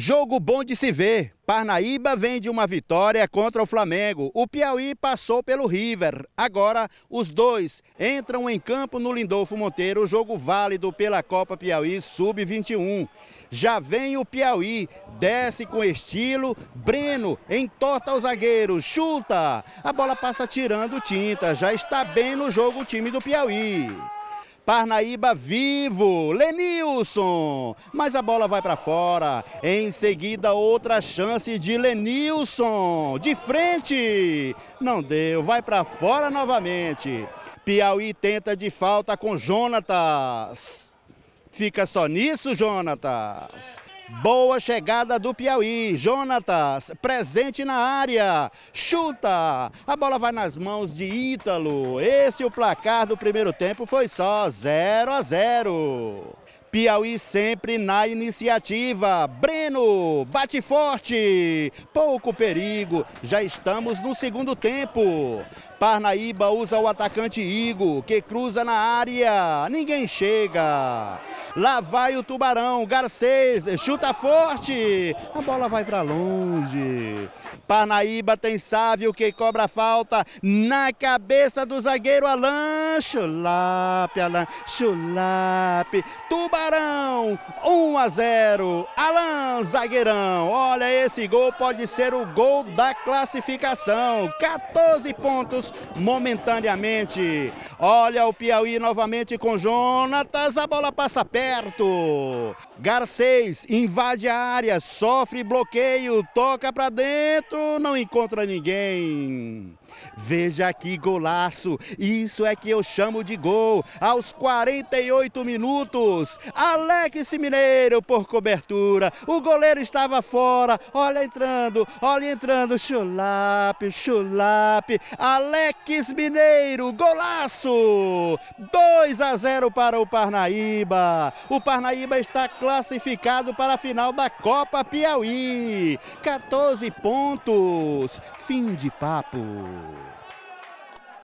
Jogo bom de se ver. Parnaíba vem de uma vitória contra o Flamengo. O Piauí passou pelo River. Agora, os dois entram em campo no Lindolfo Monteiro, jogo válido pela Copa Piauí Sub-21. Já vem o Piauí, desce com estilo. Breno entorta o zagueiro, chuta. A bola passa tirando tinta. Já está bem no jogo o time do Piauí. Parnaíba vivo, Lenilson, mas a bola vai para fora. Em seguida, outra chance de Lenilson, de frente. Não deu, vai para fora novamente. Piauí tenta de falta com Jonatas. Fica só nisso, Jonatas. Boa chegada do Piauí. Jonatas, presente na área. Chuta. A bola vai nas mãos de Ítalo. Esse o placar do primeiro tempo foi só 0 a 0. Piauí sempre na iniciativa. Breno, bate forte, pouco perigo. Já estamos no segundo tempo. Parnaíba usa o atacante Igo, que cruza na área. Ninguém chega. Lá vai o Tubarão, Garcês, chuta forte. A bola vai para longe. Parnaíba tem Sávio que cobra a falta na cabeça do zagueiro Alain. Chulap, Alain, Chulap. Tubarão Tubarão, 1 a 0. Alan Zagueirão, olha esse gol pode ser o gol da classificação. 14 pontos momentaneamente. Olha o Piauí novamente com Jonatas, a bola passa perto. Garcês invade a área, sofre bloqueio, toca para dentro, não encontra ninguém. Veja que golaço! Isso é que eu chamo de gol. Aos 48 minutos, Alex Mineiro por cobertura. O goleiro estava fora. Olha entrando, olha entrando. Chulape, chulape. Alex Mineiro, golaço! 2 a 0 para o Parnaíba. O Parnaíba está classificado para a final da Copa Piauí. 14 pontos. Fim de papo. Ooh.